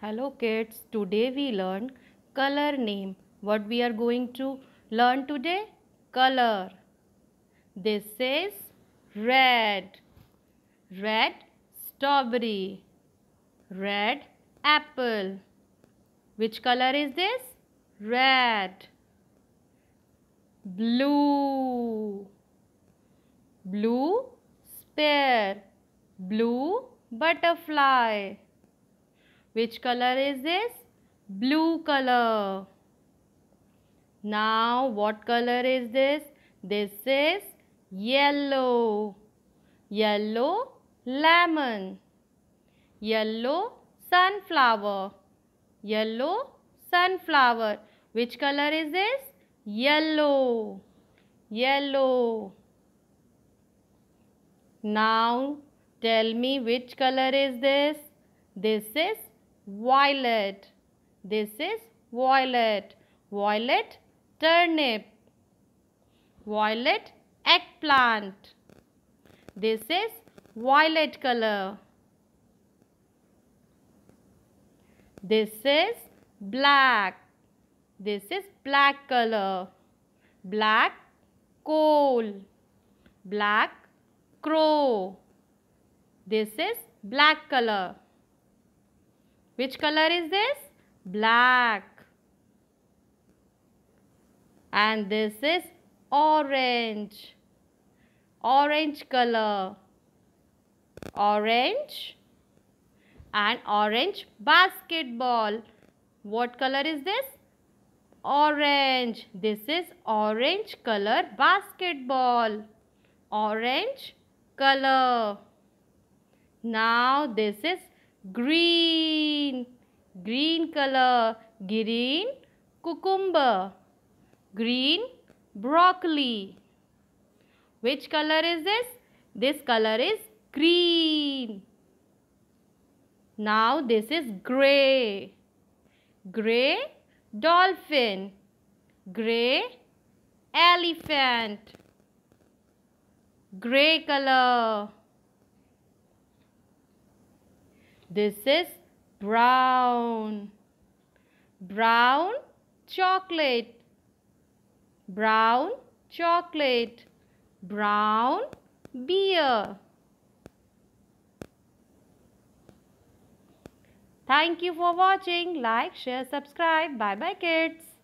Hello kids, today we learn color name. What we are going to learn today? Color. This is red. Red strawberry. Red apple. Which color is this? Red. Blue. Blue spare. Blue butterfly. Which color is this? Blue color. Now what color is this? This is yellow. Yellow lemon. Yellow sunflower. Yellow sunflower. Which color is this? Yellow. Yellow. Now tell me which color is this? This is violet. This is violet. Violet turnip. Violet eggplant. This is violet color. This is black. This is black color. Black coal. Black crow. This is black color. Which color is this? Black. And this is orange. Orange color. Orange. And orange basketball. What color is this? Orange. This is orange color basketball. Orange color. Now this is green green color green cucumber green broccoli which color is this this color is green now this is gray gray dolphin gray elephant gray color This is brown. Brown chocolate. Brown chocolate. Brown beer. Thank you for watching. Like, share, subscribe. Bye bye kids.